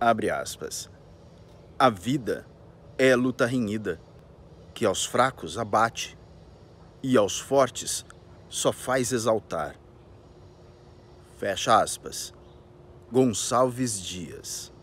Abre aspas. A vida é luta renhida, que aos fracos abate e aos fortes só faz exaltar. Fecha aspas. Gonçalves Dias.